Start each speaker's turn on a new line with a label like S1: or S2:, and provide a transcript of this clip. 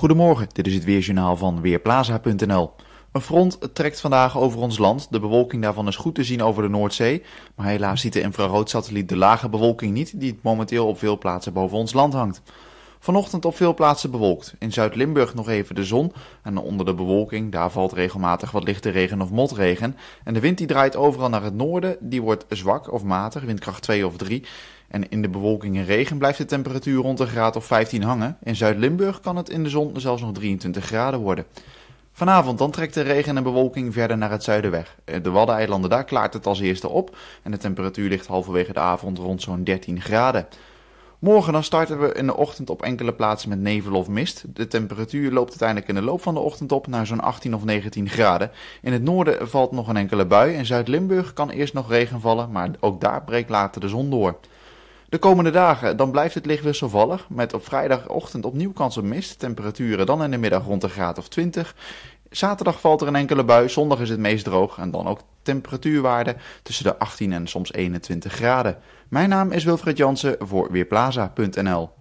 S1: Goedemorgen, dit is het Weerjournaal van Weerplaza.nl. Een front trekt vandaag over ons land. De bewolking daarvan is goed te zien over de Noordzee. Maar helaas ziet de infraroodsatelliet de lage bewolking niet, die momenteel op veel plaatsen boven ons land hangt. Vanochtend op veel plaatsen bewolkt. In Zuid-Limburg nog even de zon. En onder de bewolking, daar valt regelmatig wat lichte regen of motregen. En de wind die draait overal naar het noorden. Die wordt zwak of matig, windkracht 2 of 3. En in de bewolking en regen blijft de temperatuur rond een graad of 15 hangen. In Zuid-Limburg kan het in de zon zelfs nog 23 graden worden. Vanavond dan trekt de regen en bewolking verder naar het zuiden weg. Eh, de Waddeneilanden daar klaart het als eerste op en de temperatuur ligt halverwege de avond rond zo'n 13 graden. Morgen dan starten we in de ochtend op enkele plaatsen met nevel of mist. De temperatuur loopt uiteindelijk in de loop van de ochtend op naar zo'n 18 of 19 graden. In het noorden valt nog een enkele bui. In Zuid-Limburg kan eerst nog regen vallen, maar ook daar breekt later de zon door. De komende dagen dan blijft het licht wisselvallig, met op vrijdagochtend opnieuw kans op mist, temperaturen dan in de middag rond de graad of 20. Zaterdag valt er een enkele bui, zondag is het meest droog en dan ook temperatuurwaarden tussen de 18 en soms 21 graden. Mijn naam is Wilfred Jansen voor Weerplaza.nl.